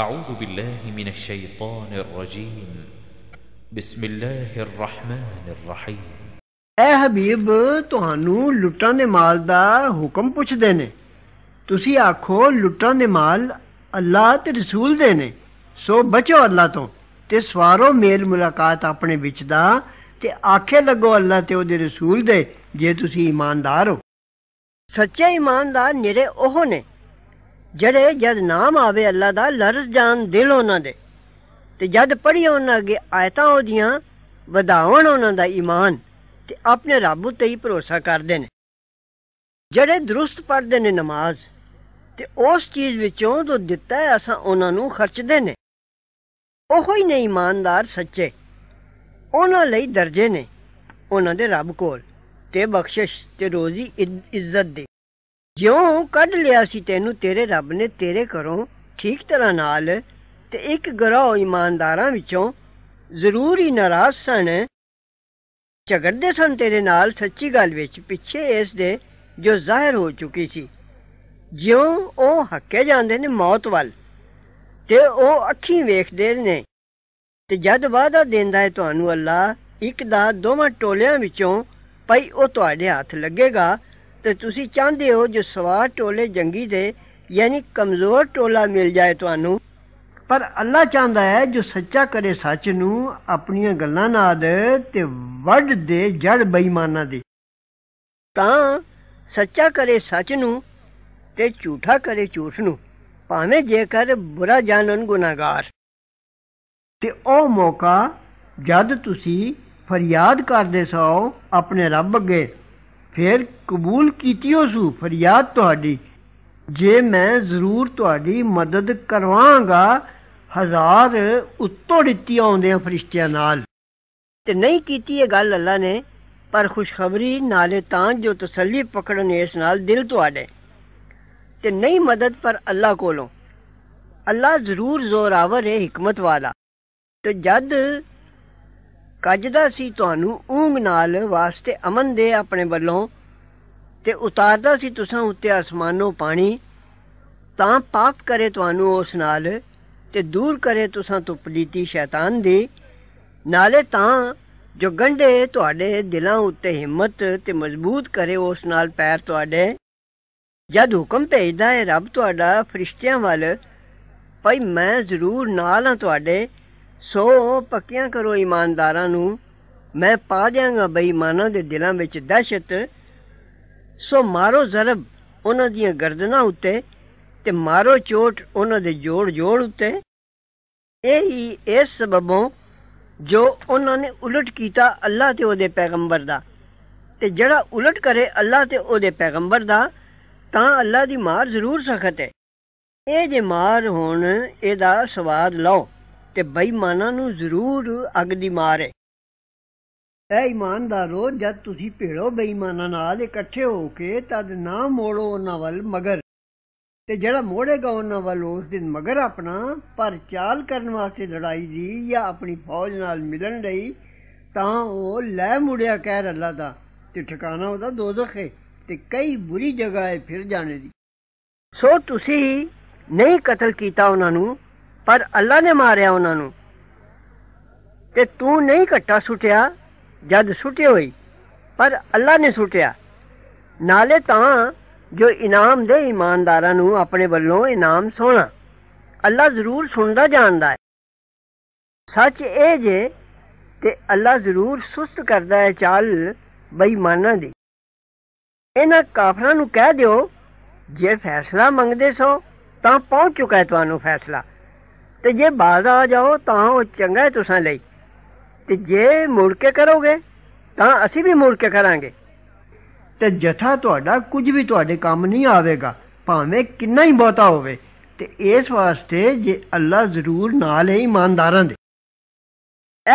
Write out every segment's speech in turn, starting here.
أعوذ بالله من الشيطان الرجيم بسم الله الرحمن الرحيم اے حبیب ਤੁਹਾਨੂੰ ਲੁੱਟਾਂ ਦੇ ਮਾਲ ਦਾ ਹੁਕਮ ਪੁੱਛਦੇ ਨੇ ਤੁਸੀਂ ਆਖੋ ਲੁੱਟਾਂ ਦੇ ਮਾਲ ਅੱਲਾ ਤੇ ਰਸੂਲ ਦੇ ਨੇ ਸੋ ਬਚੋ ਅੱਲਾ ਤੋਂ ਤੇ ਸਵਾਰੋ ਮੇਲ ਮੁਲਾਕਾਤ ਆਪਣੇ ਵਿੱਚ ਦਾ ਤੇ ਆਖੇ ਲੱਗੋ ਅੱਲਾ ਤੇ ਉਹਦੇ ਰਸੂਲ ਦੇ ਜੇ ਤੁਸੀਂ ਇਮਾਨਦਾਰ ਹੋ ਸੱਚੇ ਇਮਾਨਦਾਰ ਨੇਰੇ ਉਹ ਨੇ ਜਿਹੜੇ ਜਦ ਨਾਮ ਆਵੇ ਅੱਲਾ ਦਾ ਲਰਜ਼ ਜਾਣ ਦਿਲ ਉਹਨਾਂ ਦੇ ਤੇ ਜਦ ਪੜੀ ਉਹਨਾਂ ਅਗੇ ਆਇਤਾਂ ਉਹਦੀਆਂ ਵਧਾਉਣ ਉਹਨਾਂ ਦਾ ਈਮਾਨ ਤੇ ਆਪਣੇ ਰੱਬ ਉਤੇ ਹੀ ਭਰੋਸਾ ਕਰਦੇ ਨੇ ਜਿਹੜੇ ਦਰੁਸਤ ਪੜਦੇ ਨੇ ਨਮਾਜ਼ ਤੇ ਉਸ ਚੀਜ਼ ਵਿੱਚੋਂ ਜੋ ਦਿੱਤਾ ਹੈ ਅਸਾਂ ਉਹਨਾਂ ਨੂੰ ਖਰਚਦੇ ਨੇ ਉਹੋ ਹੀ ਨੇ ਇਮਾਨਦਾਰ ਸੱਚੇ ਉਹਨਾਂ ਲਈ ਦਰਜੇ ਨੇ ਉਹਨਾਂ ਦੇ ਰੱਬ ਕੋਲ ਤੇ ਬਖਸ਼ਿਸ਼ ਤੇ ਰੋਜ਼ੀ ਇੱਜ਼ਤ ਦੇ ਜਿਉਂ ਕੱਢ ਲਿਆ ਸੀ ਤੈਨੂੰ ਤੇਰੇ ਰੱਬ ਨੇ ਤੇਰੇ ਘਰੋਂ ਠੀਕ ਤਰ੍ਹਾਂ ਨਾਲ ਤੇ ਇੱਕ ਗਰੋ ਇਮਾਨਦਾਰਾਂ ਵਿੱਚੋਂ ਜ਼ਰੂਰ ਹੀ ਨਾਰਾਜ਼ ਸਨ ਝਗੜਦੇ ਸਨ ਤੇਰੇ ਨਾਲ ਸੱਚੀ ਗੱਲ ਵਿੱਚ ਪਿੱਛੇ ਇਸ ਦੇ ਜੋ ਜ਼ਾਹਿਰ ਹੋ ਚੁੱਕੀ ਸੀ ਜਿਉਂ ਉਹ ਹੱਕੇ ਜਾਂਦੇ ਨੇ ਮੌਤ ਵੱਲ ਤੇ ਉਹ ਅੱਖੀਂ ਵੇਖਦੇ ਨੇ ਤੇ ਜਦ ਵਾਦਾ ਦਿੰਦਾ ਹੈ ਤੁਹਾਨੂੰ ਅੱਲਾ ਇੱਕ ਦਾ ਦੋਵਾਂ ਟੋਲਿਆਂ ਵਿੱਚੋਂ ਭਈ ਉਹ ਤੁਹਾਡੇ ਹੱਥ ਲੱਗੇਗਾ ਤੇ ਤੁਸੀਂ ਚਾਹੁੰਦੇ ਹੋ ਜੋ ਸਵਾਰ ਟੋਲੇ ਜੰਗੀ ਦੇ ਯਾਨੀ ਕਮਜ਼ੋਰ ਟੋਲਾ ਮਿਲ ਜਾਏ ਤੁਹਾਨੂੰ ਪਰ ਅੱਲਾ ਚਾਹੁੰਦਾ ਹੈ ਜੋ ਸੱਚਾ ਕਰੇ ਸੱਚ ਨੂੰ ਆਪਣੀਆਂ ਗੱਲਾਂ ਨਾਲ ਤੇ ਵੱਢ ਦੇ ਜੜ ਬੇਈਮਾਨਾਂ ਦੀ ਤਾਂ ਸੱਚਾ ਕਰੇ ਸੱਚ ਨੂੰ ਤੇ ਝੂਠਾ ਕਰੇ ਝੂਠ ਨੂੰ ਭਾਵੇਂ ਜੇਕਰ ਬੁਰਾ ਜਾਣਨ ਗੁਨਾਹਗਾਰ ਤੇ ਉਹ ਮੌਕਾ ਜਦ ਤੁਸੀਂ ਫਰਿਆਦ ਕਰਦੇ ਸੋ ਆਪਣੇ ਰੱਬ ਅੱਗੇ ਫਿਰ ਕਬੂਲ ਕੀਤੀਓ ਸੂ ਫਰਿਆਦ ਤੁਹਾਡੀ ਜੇ ਮੈਂ ਜ਼ਰੂਰ ਤੁਹਾਡੀ ਮਦਦ ਕਰਵਾਂਗਾ ਹਜ਼ਾਰ ਉੱਤੋਂ ਦਿੱਤੀ ਆਉਂਦੇ ਫਰਿਸ਼ਤਿਆਂ ਨਾਲ ਤੇ ਨਹੀਂ ਕੀਤੀ ਇਹ ਗੱਲ ਅੱਲਾ ਨੇ ਪਰ ਖੁਸ਼ਖਬਰੀ ਨਾਲੇ ਤਾਂ ਜੋ ਤਸੱਲੀ ਪਕੜਨ ਇਸ ਨਾਲ ਦਿਲ ਤੁਹਾਡੇ ਤੇ ਨਹੀਂ ਮਦਦ ਪਰ ਅੱਲਾ ਕੋਲੋਂ ਅੱਲਾ ਜ਼ਰੂਰ ਜ਼ੋਰਾਵਰ ਹੈ ਹਕਮਤ ਵਾਲਾ ਤੇ ਜਦ ਕੱਜਦਾ ਸੀ ਤੁਹਾਨੂੰ ਊਂਗ ਨਾਲ ਵਾਸਤੇ ਅਮਨ ਦੇ ਆਪਣੇ ਵੱਲੋਂ ਤੇ ਉਤਾਰਦਾ ਸੀ ਤੁਸਾਂ ਉੱਤੇ ਅਸਮਾਨੋਂ ਪਾਣੀ ਤਾਂ ਪਾਪ ਕਰੇ ਤੁਹਾਨੂੰ ਉਸ ਨਾਲ ਤੇ ਦੂਰ ਕਰੇ ਤੁਸਾਂ ਤੋਂ ਪਲੀਤੀ ਸ਼ੈਤਾਨ ਦੀ ਨਾਲੇ ਤਾਂ ਜੋ ਗੰਢੇ ਤੁਹਾਡੇ ਦਿਲਾਂ ਉੱਤੇ ਹਿੰਮਤ ਤੇ ਮਜ਼ਬੂਤ ਕਰੇ ਉਸ ਨਾਲ ਪੈਰ ਤੁਹਾਡੇ ਜਦ ਹੁਕਮ ਭੇਜਦਾ ਹੈ ਰੱਬ ਤੁਹਾਡਾ ਫਰਿਸ਼ਤਿਆਂ ਵੱਲ ਭਈ ਮੈਂ ਜ਼ਰੂਰ ਨਾਲ ਹਾਂ ਤੁਹਾਡੇ ਸੋ ਪੱਕਿਆਂ ਕਰੋ ਇਮਾਨਦਾਰਾਂ ਨੂੰ ਮੈਂ ਪਾ ਜਾਵਾਂਗਾ ਬੇਈਮਾਨਾਂ ਦੇ ਦਿਲਾਂ ਵਿੱਚ ਦਹਿਸ਼ਤ ਸੋ ਮਾਰੋ ਜ਼ਰਬ ਉਹਨਾਂ ਦੀਆਂ ਗਰਦਨਾਂ ਉੱਤੇ ਤੇ ਮਾਰੋ ਚੋਟ ਉਹਨਾਂ ਦੇ ਜੋੜ ਜੋੜ ਉੱਤੇ ਇਹ ਹੀ ਇਸ ਸਬਬੋਂ ਜੋ ਉਹਨਾਂ ਨੇ ਉਲਟ ਕੀਤਾ ਅੱਲਾ ਤੇ ਉਹਦੇ ਪੈਗੰਬਰ ਦਾ ਤੇ ਜਿਹੜਾ ਉਲਟ ਕਰੇ ਅੱਲਾ ਤੇ ਉਹਦੇ ਪੈਗੰਬਰ ਦਾ ਤਾਂ ਅੱਲਾ ਦੀ ਮਾਰ ਜ਼ਰੂਰ ਸਖਤ ਹੈ ਇਹ ਜੇ ਮਾਰ ਹੋਣ ਇਹਦਾ ਸਵਾਦ ਲਓ ਤੇ ਬੇਈਮਾਨਾਂ ਨੂੰ ਜ਼ਰੂਰ ਅੱਗ ਦੀ ਮਾਰ ਹੈ ਐ ਇਮਾਨਦਾਰੋ ਜਦ ਤੁਸੀਂ ਭੇੜੋ ਬੇਈਮਾਨਾਂ ਨਾਲ ਇਕੱਠੇ ਹੋ ਕੇ ਤਦ ਨਾ ਮੋੜੋ ਉਹਨਾਂ ਵੱਲ ਮਗਰ ਤੇ ਜਿਹੜਾ ਮੋੜੇਗਾ ਉਹਨਾਂ ਵੱਲ ਉਸ ਦਿਨ ਮਗਰ ਆਪਣਾ ਪਰ ਚਾਲ ਕਰਨ ਵਾਸਤੇ ਲੜਾਈ ਦੀ ਜਾਂ ਆਪਣੀ ਫੌਜ ਨਾਲ ਮਿਲਣ ਲਈ ਤਾਂ ਉਹ ਲੈ ਮੁੜਿਆ ਕਹਿ ਅੱਲਾ ਦਾ ਤੇ ਠਿਕਾਣਾ ਉਹਦਾ ਦੋਜ਼ਖ ਹੈ ਤੇ ਕਈ ਬੁਰੀ ਜਗ੍ਹਾ ਹੈ ਫਿਰ ਜਾਣੇ ਦੀ ਸੋ ਤੁਸੀਂ ਨਹੀਂ ਕਤਲ ਕੀਤਾ ਉਹਨਾਂ ਨੂੰ ਪਰ ਅੱਲਾ ਨੇ ਮਾਰਿਆ ਉਹਨਾਂ ਨੂੰ ਕਿ ਤੂੰ ਨਹੀਂ ਘੱਟਾ ਸੁਟਿਆ ਜਦ ਸੁਟੇ ਹੋਈ ਪਰ ਅੱਲਾ ਨੇ ਸੁਟਿਆ ਨਾਲੇ ਤਾਂ ਜੋ ਇਨਾਮ ਦੇ ਇਮਾਨਦਾਰਾਂ ਨੂੰ ਆਪਣੇ ਵੱਲੋਂ ਇਨਾਮ ਸੋਣਾ ਅੱਲਾ ਜ਼ਰੂਰ ਸੁਣਦਾ ਜਾਣਦਾ ਹੈ ਸੱਚ ਇਹ ਜੇ ਤੇ ਅੱਲਾ ਜ਼ਰੂਰ ਸੁਸਤ ਕਰਦਾ ਹੈ ਚਾਲ ਬੇਈਮਾਨਾਂ ਦੀ ਇਹਨਾਂ ਕਾਫਰਾਂ ਨੂੰ ਕਹਿ ਦਿਓ ਜੇ ਫੈਸਲਾ ਮੰਗਦੇ ਸੋ ਤਾਂ ਪਹੁੰਚ ਚੁੱਕਾ ਹੈ ਤੁਹਾਨੂੰ ਫੈਸਲਾ ਤੇ ਜੇ ਬਾਜ਼ ਆ ਜਾਓ ਤਾਂ ਉਹ ਚੰਗਾ ਤੁਸਾਂ ਲਈ ਤੇ ਜੇ ਮੁੜ ਕੇ ਕਰੋਗੇ ਤਾਂ ਅਸੀਂ ਵੀ ਮੁੜ ਕੇ ਕਰਾਂਗੇ ਤੇ ਜਥਾ ਤੁਹਾਡਾ ਕੁਝ ਵੀ ਤੁਹਾਡੇ ਕੰਮ ਨਹੀਂ ਆਵੇਗਾ ਭਾਵੇਂ ਕਿੰਨਾ ਹੀ ਬਹੁਤਾ ਹੋਵੇ ਤੇ ਇਸ ਵਾਸਤੇ ਜੇ ਅੱਲਾ ਜ਼ਰੂਰ ਨਾਲ ਹੈ ਇਮਾਨਦਾਰਾਂ ਦੇ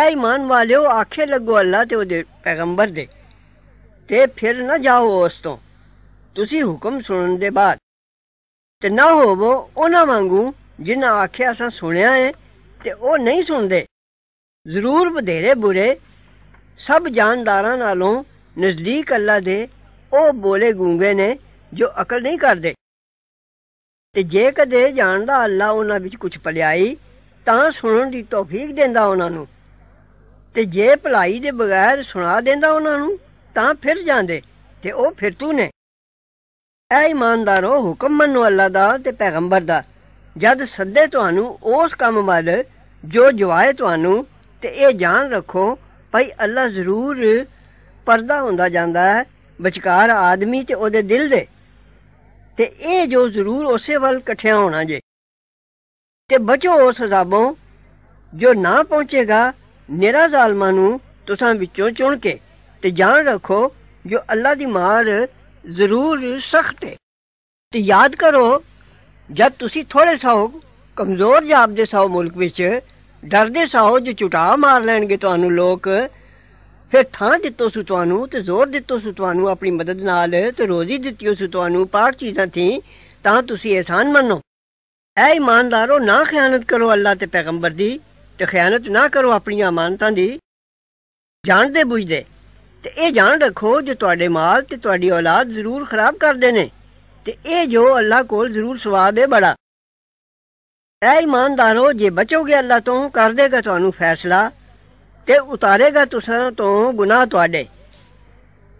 ਐ ਇਮਾਨ ਵਾਲਿਓ ਆਖੇ ਲੱਗੋ ਅੱਲਾ ਤੇ ਉਹਦੇ ਪੈਗੰਬਰ ਦੇ ਤੇ ਫਿਰ ਨਾ ਜਾਓ ਉਸ ਤੋਂ ਤੁਸੀਂ ਹੁਕਮ ਸੁਣਨ ਦੇ ਬਾਅਦ ਤੇ ਨਾ ਹੋਵੋ ਉਹਨਾਂ ਵਾਂਗੂ ਜਿਨ੍ਹਾਂ ਆਖਿਆ ਅਸਾਂ ਸੁਣਿਆ ਏ ਤੇ ਉਹ ਨਹੀਂ ਸੁਣਦੇ ਜ਼ਰੂਰ ਬਧੇਰੇ ਬੁਰੇ ਸਭ ਜਾਨਦਾਰਾਂ ਨਾਲੋਂ ਨਜ਼ਦੀਕ ਅੱਲਾ ਦੇ ਉਹ ਬੋਲੇ ਗੂੰਗੇ ਨੇ ਜੋ ਅਕਲ ਨਹੀਂ ਕਰਦੇ ਤੇ ਜੇ ਕਦੇ ਜਾਣਦਾ ਅੱਲਾ ਉਹਨਾਂ ਵਿੱਚ ਕੁਝ ਭਲਾਈ ਤਾਂ ਸੁਣਨ ਦੀ ਤੌਫੀਕ ਦਿੰਦਾ ਉਹਨਾਂ ਨੂੰ ਤੇ ਜੇ ਭਲਾਈ ਦੇ ਬਗੈਰ ਸੁਣਾ ਦਿੰਦਾ ਉਹਨਾਂ ਨੂੰ ਤਾਂ ਫਿਰ ਜਾਂਦੇ ਤੇ ਉਹ ਫਿਰ ਤੂੰ ਨੇ ਐ ਇਮਾਨਦਾਰੋ ਹੁਕਮ ਮੰਨੋ ਅੱਲਾ ਦਾ ਤੇ ਪੈਗੰਬਰ ਦਾ ਜਦ ਸੱਦੇ ਤੁਹਾਨੂੰ ਉਸ ਕੰਮ ਵੱਲ ਜੋ ਜਵਾਏ ਤੁਹਾਨੂੰ ਤੇ ਇਹ ਜਾਣ ਰੱਖੋ ਭਾਈ ਅੱਲਾ ਜ਼ਰੂਰ ਪਰਦਾ ਹੁੰਦਾ ਜਾਂਦਾ ਹੈ ਵਿਚਕਾਰ ਆਦਮੀ ਤੇ ਉਹਦੇ ਦਿਲ ਦੇ ਤੇ ਇਹ ਜੋ ਜ਼ਰੂਰ ਉਸੇ ਵੱਲ ਇਕੱਠਿਆ ਹੋਣਾ ਜੇ ਤੇ ਬਚੋ ਉਸ ਰਾਬੋਂ ਜੋ ਨਾ ਪਹੁੰਚੇਗਾ ਨਿਰਾ ਜ਼ਾਲਮਾਂ ਨੂੰ ਤੁਸਾਂ ਵਿੱਚੋਂ ਚੁਣ ਕੇ ਤੇ ਜਾਣ ਰੱਖੋ ਜੋ ਅੱਲਾ ਦੀ ਮਾਰ ਜ਼ਰੂਰ ਸਖਤ ਹੈ ਤੇ ਯਾਦ ਕਰੋ ਜਦ ਤੁਸੀਂ ਥੋੜੇ ਸੌ ਕਮਜ਼ੋਰ ਜਾਬ ਦੇ ਸੌ ਮੁਲਕ ਵਿੱਚ ਡਰਦੇ ਸੌ ਜੋ ਚੁਟਾ ਮਾਰ ਲੈਣਗੇ ਤੁਹਾਨੂੰ ਲੋਕ ਫਿਰ ਥਾਂ ਦਿੱਤੋ ਸੁ ਤੁਹਾਨੂੰ ਤੇ ਜ਼ੋਰ ਦਿੱਤੋ ਸੁ ਤੁਹਾਨੂੰ ਆਪਣੀ ਮਦਦ ਨਾਲ ਤੇ ਰੋਜ਼ੀ ਦਿੱਤੀਓ ਸੁ ਤੁਹਾਨੂੰ ਪਾਕ ਚੀਜ਼ਾਂ ਥੀ ਤਾਂ ਤੁਸੀਂ ਇਹਸਾਨ ਮੰਨੋ ਐ ਇਮਾਨਦਾਰੋ ਨਾ ਖਿਆਨਤ ਕਰੋ ਅੱਲਾ ਤੇ ਪੈਗੰਬਰ ਦੀ ਤੇ ਖਿਆਨਤ ਨਾ ਕਰੋ ਆਪਣੀਆਂ ਅਮਾਨਤਾਂ ਦੀ ਜਾਣਦੇ ਬੁਝਦੇ ਤੇ ਇਹ ਜਾਣ ਰੱਖੋ ਜੋ ਤੁਹਾਡੇ ਮਾਲ ਤੇ ਤੁਹਾਡੀ ਔਲਾਦ ਜ਼ਰੂਰ ਖਰਾਬ ਕਰਦੇ ਨੇ ਤੇ ਇਹ ਜੋ ਅੱਲਾ ਕੋਲ ਜ਼ਰੂਰ ਸਵਾਦ ਹੈ ਬੜਾ ਐ ਇਮਾਨਦਾਰੋ ਜੇ ਬਚੋਗੇ ਅੱਲਾ ਤੋਂ ਕਰ ਦੇਗਾ ਤੁਹਾਨੂੰ ਫੈਸਲਾ ਤੇ ਉਤਾਰੇਗਾ ਤੁਸਾਂ ਤੋਂ ਗੁਨਾਹ ਤੁਹਾਡੇ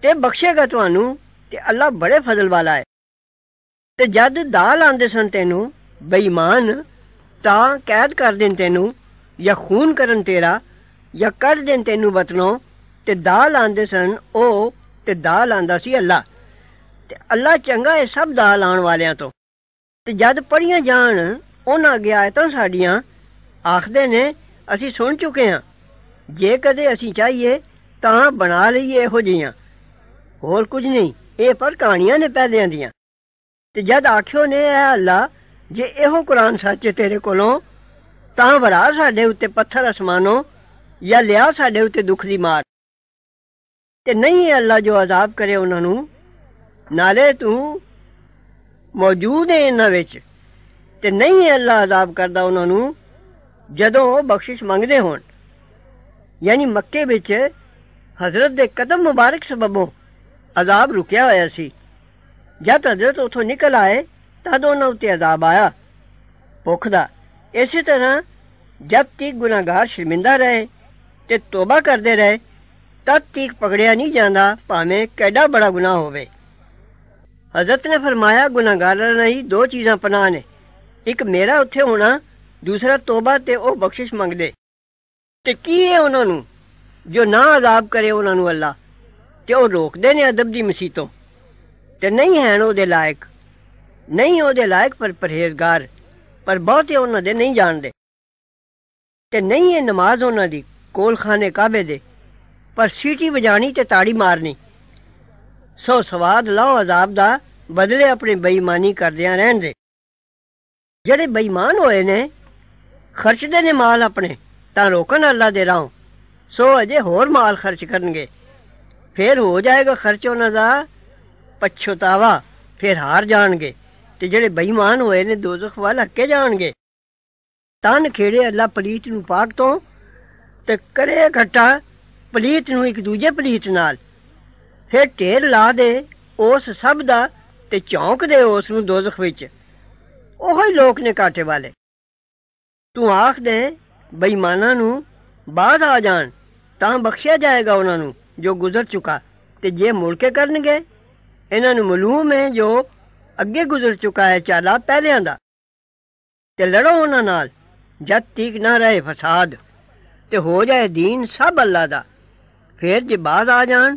ਤੇ ਬਖਸ਼ੇਗਾ ਤੁਹਾਨੂੰ ਤੇ ਅੱਲਾ ਬੜੇ ਫਜ਼ਲ ਵਾਲਾ ਹੈ ਤੇ ਜਦ ਦਾਲ ਆਂਦੇ ਸਨ ਤੈਨੂੰ ਬੇਈਮਾਨ ਤਾਂ ਕੈਦ ਕਰ ਦੇਣ ਤੈਨੂੰ ਜਾਂ ਖੂਨ ਕਰਨ ਤੇਰਾ ਜਾਂ ਕੱਢ ਦੇਣ ਤੈਨੂੰ ਵਤਨੋਂ ਤੇ ਦਾਲ ਆਂਦੇ ਸਨ ਉਹ ਤੇ ਦਾਲ ਆਂਦਾ ਸੀ ਅੱਲਾ ਤੇ ਅੱਲਾ ਚੰਗਾ ਹੈ ਸਭ ਦਾ ਲਾਣ ਵਾਲਿਆਂ ਤੋਂ ਤੇ ਜਦ ਪੜੀਆਂ ਜਾਣ ਉਹਨਾਂ ਅੱਗੇ ਤਾਂ ਸਾਡੀਆਂ ਆਖਦੇ ਨੇ ਅਸੀਂ ਸੁਣ ਚੁੱਕੇ ਹਾਂ ਜੇ ਕਦੇ ਅਸੀਂ ਚਾਹੀਏ ਤਾਂ ਬਣਾ ਲਈਏ ਇਹੋ ਜੀਆਂ ਹੋਰ ਕੁਝ ਨਹੀਂ ਇਹ ਪਰ ਕਹਾਣੀਆਂ ਨੇ ਪੈਦਿਆਂ ਦੀਆਂ ਤੇ ਜਦ ਆਖਿਓ ਨੇ ਐ ਅੱਲਾ ਜੇ ਇਹੋ ਕੁਰਾਨ ਸੱਚ ਤੇਰੇ ਕੋਲੋਂ ਤਾਂ ਵਰਾ ਸਾਡੇ ਉੱਤੇ ਪੱਥਰ ਅਸਮਾਨੋਂ ਜਾਂ ਲਿਆ ਸਾਡੇ ਉੱਤੇ ਦੁੱਖ ਦੀ ਮਾਰ ਤੇ ਨਹੀਂ ਹੈ ਅੱਲਾ ਜੋ ਅਜ਼ਾਬ ਕਰੇ ਉਹਨਾਂ ਨੂੰ ਨਾਲੇ ਤੂੰ ਮੌਜੂਦ ਹੈ ਇਹਨਾਂ ਵਿੱਚ ਤੇ ਨਹੀਂ ਹੈ ਅੱਲਾ ਅਜ਼ਾਬ ਕਰਦਾ ਉਹਨਾਂ ਨੂੰ ਜਦੋਂ ਉਹ ਬਖਸ਼ਿਸ਼ ਮੰਗਦੇ ਹੋਣ ਯਾਨੀ ਮੱਕੇ ਵਿੱਚ ਹਜ਼ਰਤ ਦੇ ਕਦਮ ਮੁਬਾਰਕ ਸਬਬੋਂ ਅਜ਼ਾਬ ਰੁਕਿਆ ਹੋਇਆ ਸੀ ਜਦ ਹਜ਼ਰਤ ਉਥੋਂ ਨਿਕਲ ਆਏ ਤਦ ਉਹਨਾਂ ਉੱਤੇ ਅਜ਼ਾਬ ਆਇਆ ਭੁੱਖ ਦਾ ਇਸੇ ਤਰ੍ਹਾਂ ਜਦ ਤੀਕ ਗੁਨਾਹਗਾਰ ਸ਼ਰਮਿੰਦਾ ਰਹੇ ਤੇ ਤੋਬਾ ਕਰਦੇ ਰਹੇ ਤਦ ਤੀਕ ਪਕੜਿਆ ਨਹੀਂ ਜਾਂਦਾ ਭਾਵੇਂ ਕਿਹੜਾ ਬੜਾ ਗੁਨਾਹ ਹੋਵੇ حضرت نے فرمایا گناہگار نہیں دو چیزاਂ ਪਨਾਹ ਨੇ ਇੱਕ ਮੇਰਾ ਉੱਥੇ ਹੋਣਾ ਦੂਸਰਾ ਤੋਬਾ ਤੇ ਉਹ ਬਖਸ਼ਿਸ਼ ਮੰਗਦੇ ਤੇ ਕੀ ਹੈ ਉਹਨਾਂ ਨੂੰ ਜੋ ਨਾ ਅਜ਼ਾਬ ਕਰੇ ਉਹਨਾਂ ਨੂੰ ਅੱਲਾ ਤੇ ਉਹ ਰੋਕਦੇ ਨੇ ਅਦਬ ਦੀ ਮਸੀਤੋਂ ਤੇ ਨਹੀਂ ਹਨ ਉਹਦੇ ਲਾਇਕ ਨਹੀਂ ਉਹਦੇ ਲਾਇਕ ਪਰ ਪਰਹੇਜ਼ਗਾਰ ਪਰ ਬਹੁਤੇ ਉਹਨਾਂ ਦੇ ਨਹੀਂ ਜਾਣਦੇ ਤੇ ਨਹੀਂ ਇਹ ਨਮਾਜ਼ ਉਹਨਾਂ ਦੀ ਕੋਲਖਾਨੇ ਕਾਬੇ ਦੇ ਪਰ ਸੀਟੀ ਵਜਾਣੀ ਤੇ ਤਾੜੀ ਮਾਰਨੀ ਸੋ ਸਵਾਦ ਲਾਉ ਅਜ਼ਾਬ ਦਾ ਬਦਲੇ ਆਪਣੀ ਬੇਈਮਾਨੀ ਕਰਦਿਆਂ ਰਹਿਣ ਦੇ ਜਿਹੜੇ ਬੇਈਮਾਨ ਹੋਏ ਨੇ ਖਰਚਦੇ ਨੇ ਮਾਲ ਆਪਣੇ ਤਾਂ ਰੋਕਣ ਅੱਲਾ ਦੇ ਰਾਂ ਸੋ ਅਜੇ ਹੋਰ ਮਾਲ ਖਰਚ ਕਰਨਗੇ ਫਿਰ ਹੋ ਜਾਏਗਾ ਖਰਚੋ ਨਜ਼ਾ ਦਾ ਪਛਤਾਵਾ ਫਿਰ ਹਾਰ ਜਾਣਗੇ ਤੇ ਜਿਹੜੇ ਬੇਈਮਾਨ ਹੋਏ ਨੇ ਦੋਜ਼ਖ ਵੱਲ ਅੱਕੇ ਜਾਣਗੇ ਤਨ ਖੇੜੇ ਅੱਲਾ ਪਲੀਤ ਨੂੰ ਪਾਕ ਤੋਂ ਤੇ ਕਰੇ ਘਟਾ ਪਲੀਤ ਨੂੰ ਇੱਕ ਦੂਜੇ ਪਲੀਤ ਨਾਲ پھر ٹیر لا دے سب کا چونک دے اس بائی مانا بخشیا جائے گا جو گزر چکا جی کرنا ملوم ہے جو اگے گزر چکا ہے چالا پہلے انہوں نے جد تیک نہ رہے فساد تو ہو جائے دین سب اللہ در جی بعد آ جان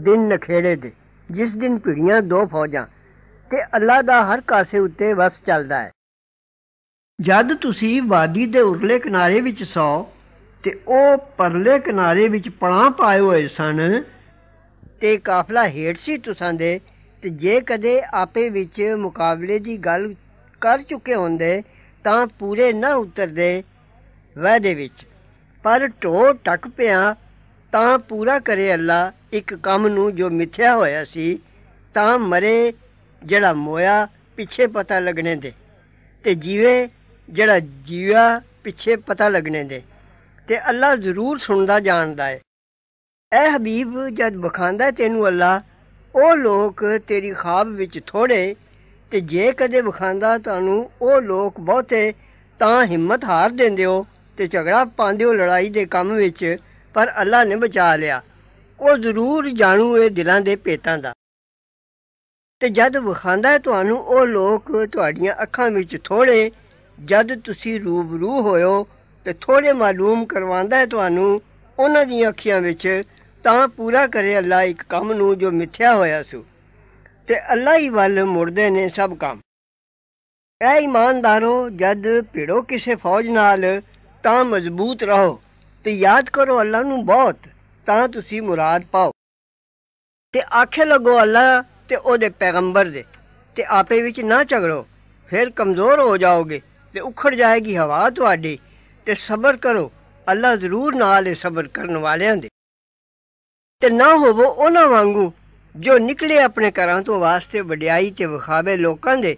ਦਿਨ ਨਖੇੜੇ ਦੇ ਜਿਸ ਦਿਨ ਭੀੜੀਆਂ ਦੋ ਫੌਜਾਂ ਤੇ ਅੱਲਾ ਦਾ ਹਰ ਕਾਸੇ ਉੱਤੇ ਵਸ ਚੱਲਦਾ ਹੈ ਜਦ ਤੁਸੀਂ ਵਾਦੀ ਦੇ ਉਰਲੇ ਕਿਨਾਰੇ ਵਿੱਚ ਸੌ ਤੇ ਉਹ ਪਰਲੇ ਕਿਨਾਰੇ ਵਿੱਚ ਪਣਾ ਪਾਏ ਹੋਏ ਸਨ ਤੇ ਕਾਫਲਾ ਹੇਠ ਸੀ ਤੁਸਾਂ ਦੇ ਤੇ ਜੇ ਕਦੇ ਆਪੇ ਵਿੱਚ ਮੁਕਾਬਲੇ ਦੀ ਗੱਲ ਕਰ ਚੁੱਕੇ ਹੁੰਦੇ ਤਾਂ ਪੂਰੇ ਨਾ ਉਤਰਦੇ ਵਾਦੇ ਵਿੱਚ ਪਰ ਢੋ ਟੱਕ ਪਿਆ ਤਾਂ ਪੂਰਾ ਕਰੇ ਅੱਲਾ ਇੱਕ ਕੰਮ ਨੂੰ ਜੋ ਮਿੱਥਿਆ ਹੋਇਆ ਸੀ ਤਾਂ ਮਰੇ ਜਿਹੜਾ ਮੋਇਆ ਪਿੱਛੇ ਪਤਾ ਲੱਗਣੇ ਦੇ ਤੇ ਜੀਵੇ ਜਿਹੜਾ ਜੀਵਾ ਪਿੱਛੇ ਪਤਾ ਲੱਗਣੇ ਦੇ ਤੇ ਅੱਲਾ ਜ਼ਰੂਰ ਸੁਣਦਾ ਜਾਣਦਾ ਹੈ ਐ ਹਬੀਬ ਜਦ ਬਖਾਂਦਾ ਤੈਨੂੰ ਅੱਲਾ ਉਹ ਲੋਕ ਤੇਰੀ ਖਾਬ ਵਿੱਚ ਥੋੜੇ ਤੇ ਜੇ ਕਦੇ ਬਖਾਂਦਾ ਤੁਹਾਨੂੰ ਉਹ ਲੋਕ ਬਹੁਤੇ ਤਾਂ ਹਿੰਮਤ ਹਾਰ ਦਿੰਦੇ ਹੋ ਤੇ ਝਗੜਾ ਪਾਉਂਦੇ ਹੋ ਲੜਾਈ ਦੇ ਕੰਮ ਵਿੱਚ ਪਰ ਅੱਲਾ ਨੇ ਬਚਾ ਲਿਆ ਉਹ ਜ਼ਰੂਰ ਜਾਣੂ ਇਹ ਦਿਲਾਂ ਦੇ ਪੇਤਾਂ ਦਾ ਤੇ ਜਦ ਵਖਾਂਦਾ ਹੈ ਤੁਹਾਨੂੰ ਉਹ ਲੋਕ ਤੁਹਾਡੀਆਂ ਅੱਖਾਂ ਵਿੱਚ ਥੋੜੇ ਜਦ ਤੁਸੀਂ ਰੂਬਰੂ ਹੋਇਓ ਤੇ ਥੋੜੇ ਮਾਲੂਮ ਕਰਵਾਉਂਦਾ ਹੈ ਤੁਹਾਨੂੰ ਉਹਨਾਂ ਦੀਆਂ ਅੱਖੀਆਂ ਵਿੱਚ ਤਾਂ ਪੂਰਾ ਕਰੇ ਅੱਲਾ ਇੱਕ ਕੰਮ ਨੂੰ ਜੋ ਮਿੱਥਿਆ ਹੋਇਆ ਸੀ ਤੇ ਅੱਲਾ ਹੀ ਵੱਲ ਮੁੜਦੇ ਨੇ ਸਭ ਕੰਮ ਐ ਇਮਾਨਦਾਰੋ ਜਦ ਭਿੜੋ ਕਿਸੇ ਫੌਜ ਨਾਲ ਤਾਂ ਮਜ਼ਬੂਤ ਰਹੋ ਤੇ ਯਾਦ ਕਰੋ ਅੱਲਾ ਨੂੰ ਬਹੁਤ ਤਾਂ ਤੁਸੀਂ ਮੁਰਾਦ ਪਾਓ ਤੇ ਆਖੇ ਲਗੋ ਅੱਲਾ ਤੇ ਉਹਦੇ ਪੈਗੰਬਰ ਦੇ ਤੇ ਆਪੇ ਵਿੱਚ ਨਾ ਝਗੜੋ ਫਿਰ ਕਮਜ਼ੋਰ ਹੋ ਜਾਓਗੇ ਤੇ ਉਖੜ ਜਾਏਗੀ ਹਵਾ ਤੁਹਾਡੀ ਤੇ ਸਬਰ ਕਰੋ ਅੱਲਾ ਜ਼ਰੂਰ ਨਾਲ ਹੈ ਸਬਰ ਕਰਨ ਵਾਲਿਆਂ ਦੇ ਤੇ ਨਾ ਹੋਵੋ ਉਹਨਾਂ ਵਾਂਗੂ ਜੋ ਨਿਕਲੇ ਆਪਣੇ ਘਰਾਂ ਤੋਂ ਵਾਸਤੇ ਵਡਿਆਈ ਤੇ ਵਿਖਾਵੇ ਲੋਕਾਂ ਦੇ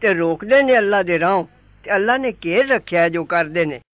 ਤੇ ਰੋਕਦੇ ਨੇ ਅੱਲਾ ਦੇ ਰਾਹ ਤੇ ਅੱਲਾ ਨੇ ਕੇਰ ਰੱਖਿਆ ਜੋ ਕਰਦੇ ਨੇ